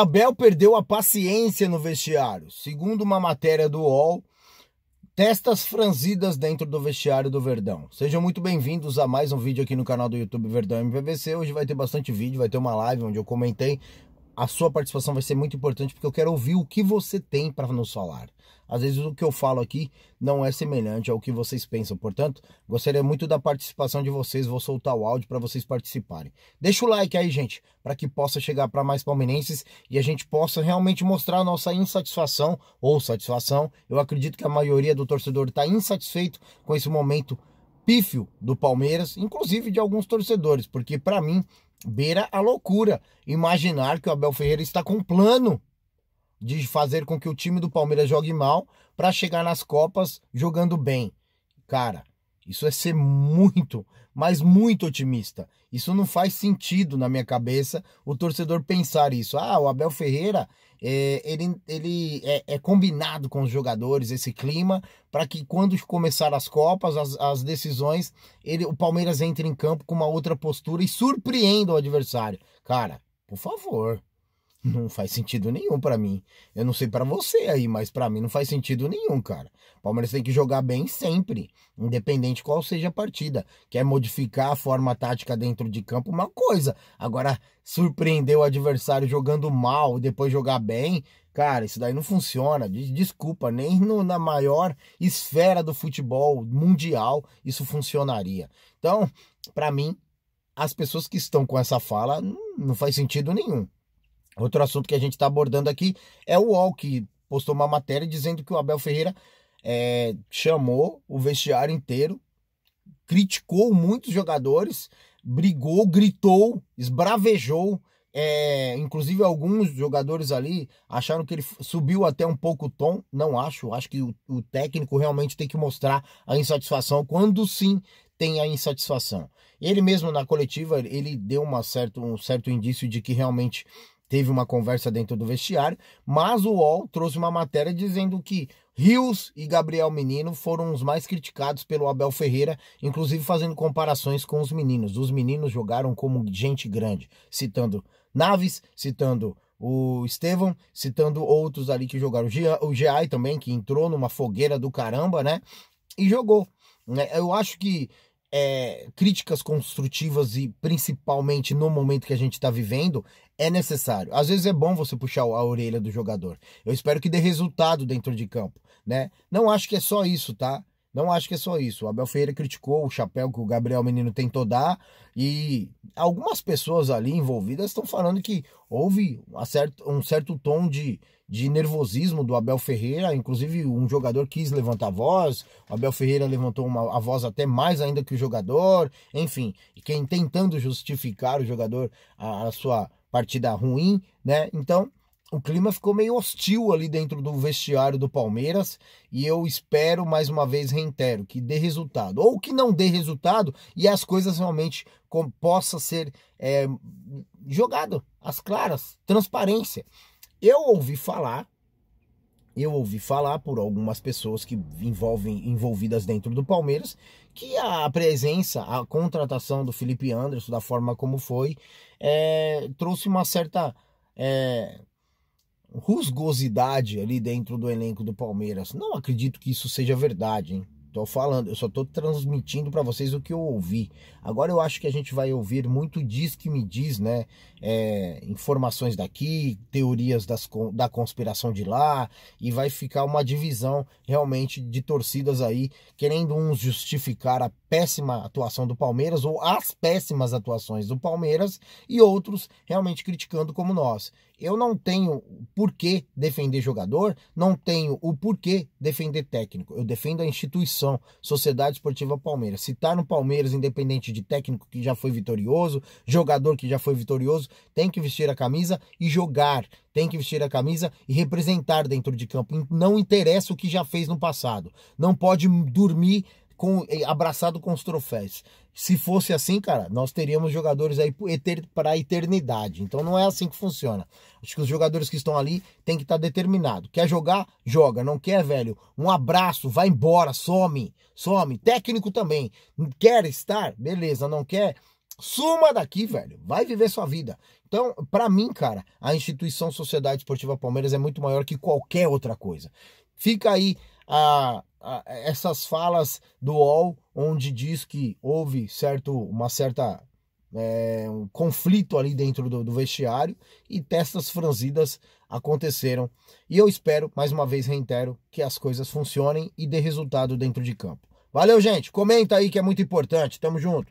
Abel perdeu a paciência no vestiário. Segundo uma matéria do UOL, testas franzidas dentro do vestiário do Verdão. Sejam muito bem-vindos a mais um vídeo aqui no canal do YouTube Verdão MPVC. Hoje vai ter bastante vídeo, vai ter uma live onde eu comentei a sua participação vai ser muito importante porque eu quero ouvir o que você tem para nos falar. Às vezes o que eu falo aqui não é semelhante ao que vocês pensam, portanto, gostaria muito da participação de vocês. Vou soltar o áudio para vocês participarem. Deixa o like aí, gente, para que possa chegar para mais palmeirenses e a gente possa realmente mostrar a nossa insatisfação ou satisfação. Eu acredito que a maioria do torcedor está insatisfeito com esse momento pífio do Palmeiras, inclusive de alguns torcedores, porque para mim beira a loucura imaginar que o Abel Ferreira está com um plano de fazer com que o time do Palmeiras jogue mal para chegar nas Copas jogando bem. Cara, isso é ser muito, mas muito otimista. Isso não faz sentido na minha cabeça o torcedor pensar isso. Ah, o Abel Ferreira, é, ele, ele é, é, combinado com os jogadores esse clima para que quando começar as Copas, as, as decisões, ele, o Palmeiras entre em campo com uma outra postura e surpreenda o adversário. Cara, por favor. Não faz sentido nenhum para mim. Eu não sei para você aí, mas para mim não faz sentido nenhum, cara. O Palmeiras tem que jogar bem sempre, independente qual seja a partida. Quer modificar a forma tática dentro de campo, uma coisa. Agora, surpreender o adversário jogando mal e depois jogar bem, cara, isso daí não funciona. Desculpa, nem no, na maior esfera do futebol mundial isso funcionaria. Então, para mim, as pessoas que estão com essa fala não faz sentido nenhum. Outro assunto que a gente está abordando aqui é o UOL, que postou uma matéria dizendo que o Abel Ferreira é, chamou o vestiário inteiro, criticou muitos jogadores, brigou, gritou, esbravejou. É, inclusive, alguns jogadores ali acharam que ele subiu até um pouco o tom. Não acho. Acho que o, o técnico realmente tem que mostrar a insatisfação. Quando sim tem a insatisfação. Ele mesmo na coletiva, ele deu uma certo, um certo indício de que realmente teve uma conversa dentro do vestiário, mas o UOL trouxe uma matéria dizendo que Rios e Gabriel Menino foram os mais criticados pelo Abel Ferreira, inclusive fazendo comparações com os meninos. Os meninos jogaram como gente grande, citando Naves, citando o Estevam, citando outros ali que jogaram, o GI também, que entrou numa fogueira do caramba, né? E jogou. Né? Eu acho que é, críticas construtivas e principalmente no momento que a gente está vivendo é necessário. Às vezes é bom você puxar a orelha do jogador. Eu espero que dê resultado dentro de campo, né? Não acho que é só isso, tá? Não acho que é só isso. O Abel Ferreira criticou o chapéu que o Gabriel Menino tentou dar e algumas pessoas ali envolvidas estão falando que houve certo, um certo tom de, de nervosismo do Abel Ferreira. Inclusive, um jogador quis levantar a voz, o Abel Ferreira levantou uma, a voz até mais ainda que o jogador. Enfim, quem tentando justificar o jogador a, a sua partida ruim, né? Então, o clima ficou meio hostil ali dentro do vestiário do Palmeiras e eu espero mais uma vez reitero que dê resultado ou que não dê resultado e as coisas realmente possam possa ser é, jogado as claras transparência eu ouvi falar eu ouvi falar por algumas pessoas que envolvem envolvidas dentro do Palmeiras que a presença, a contratação do Felipe Anderson da forma como foi, é, trouxe uma certa é, rusgosidade ali dentro do elenco do Palmeiras. Não acredito que isso seja verdade, hein? Tô falando, eu só tô transmitindo para vocês o que eu ouvi. Agora eu acho que a gente vai ouvir muito diz que me diz, né? É, informações daqui, teorias das, da conspiração de lá, e vai ficar uma divisão realmente de torcidas aí, querendo uns justificar a péssima atuação do Palmeiras ou as péssimas atuações do Palmeiras e outros realmente criticando como nós. Eu não tenho por que defender jogador, não tenho o porquê defender técnico. Eu defendo a instituição Sociedade Esportiva Palmeiras. Citar tá no Palmeiras, independente de técnico que já foi vitorioso, jogador que já foi vitorioso, tem que vestir a camisa e jogar, tem que vestir a camisa e representar dentro de campo. Não interessa o que já fez no passado. Não pode dormir com, abraçado com os troféus. Se fosse assim, cara, nós teríamos jogadores aí para a eternidade. Então não é assim que funciona. Acho que os jogadores que estão ali têm que estar tá determinado. Quer jogar? Joga. Não quer, velho? Um abraço, vai embora, some, some. Técnico também. Quer estar? Beleza. Não quer? Suma daqui, velho. Vai viver sua vida. Então, para mim, cara, a instituição Sociedade Esportiva Palmeiras é muito maior que qualquer outra coisa. Fica aí a essas falas do UOL, onde diz que houve certo, uma certa é, um conflito ali dentro do, do, vestiário e testas franzidas aconteceram. E eu espero, mais uma vez reitero, que as coisas funcionem e dê resultado dentro de campo. Valeu, gente. Comenta aí que é muito importante. Tamo junto.